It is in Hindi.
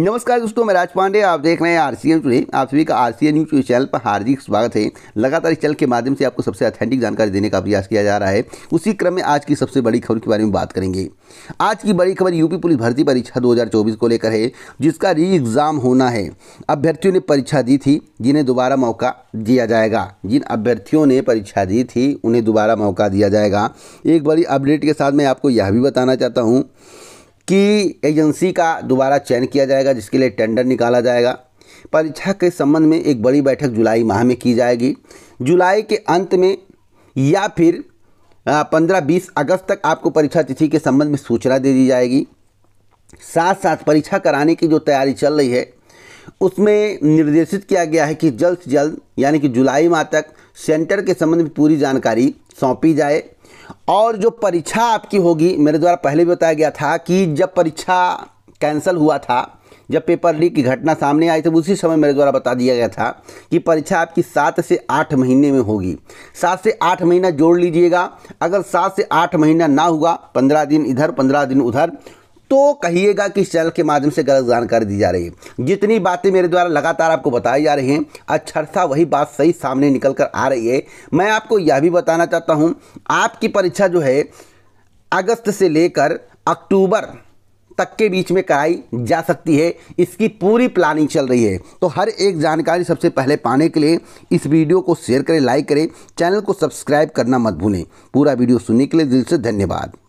नमस्कार दोस्तों मैं राज पांडे आप देख रहे हैं आर सी एन टुडे आप सभी का R C N news channel पर हार्दिक स्वागत है लगातार इस चैनल के माध्यम से आपको सबसे अथेंटिक जानकारी देने का प्रयास किया जा रहा है उसी क्रम में आज की सबसे बड़ी खबर के बारे में बात करेंगे आज की बड़ी खबर यूपी पुलिस भर्ती परीक्षा दो को लेकर है जिसका री एग्ज़ाम होना है अभ्यर्थियों ने परीक्षा दी थी जिन्हें दोबारा मौका दिया जाएगा जिन अभ्यर्थियों ने परीक्षा दी थी उन्हें दोबारा मौका दिया जाएगा एक बड़ी अपडेट के साथ मैं आपको यह भी बताना चाहता हूँ की एजेंसी का दोबारा चयन किया जाएगा जिसके लिए टेंडर निकाला जाएगा परीक्षा के संबंध में एक बड़ी बैठक जुलाई माह में की जाएगी जुलाई के अंत में या फिर पंद्रह बीस अगस्त तक आपको परीक्षा तिथि के संबंध में सूचना दे दी जाएगी साथ साथ परीक्षा कराने की जो तैयारी चल रही है उसमें निर्देशित किया गया है कि जल्द से जल्द यानी कि जुलाई माह तक सेंटर के संबंध में पूरी जानकारी सौंपी जाए और जो परीक्षा आपकी होगी मेरे द्वारा पहले भी बताया गया था कि जब परीक्षा कैंसिल हुआ था जब पेपर लीक की घटना सामने आई थी उसी समय मेरे द्वारा बता दिया गया था कि परीक्षा आपकी सात से आठ महीने में होगी सात से आठ महीना जोड़ लीजिएगा अगर सात से आठ महीना ना हुआ पंद्रह दिन इधर पंद्रह दिन उधर तो कहिएगा कि इस चैनल के माध्यम से गलत जानकारी दी जा रही है जितनी बातें मेरे द्वारा लगातार आपको बताई जा रही हैं अक्षरशा वही बात सही सामने निकल कर आ रही है मैं आपको यह भी बताना चाहता हूँ आपकी परीक्षा जो है अगस्त से लेकर अक्टूबर तक के बीच में कराई जा सकती है इसकी पूरी प्लानिंग चल रही है तो हर एक जानकारी सबसे पहले पाने के लिए इस वीडियो को शेयर करें लाइक करें चैनल को सब्सक्राइब करना मत भूलें पूरा वीडियो सुनने के लिए दिल से धन्यवाद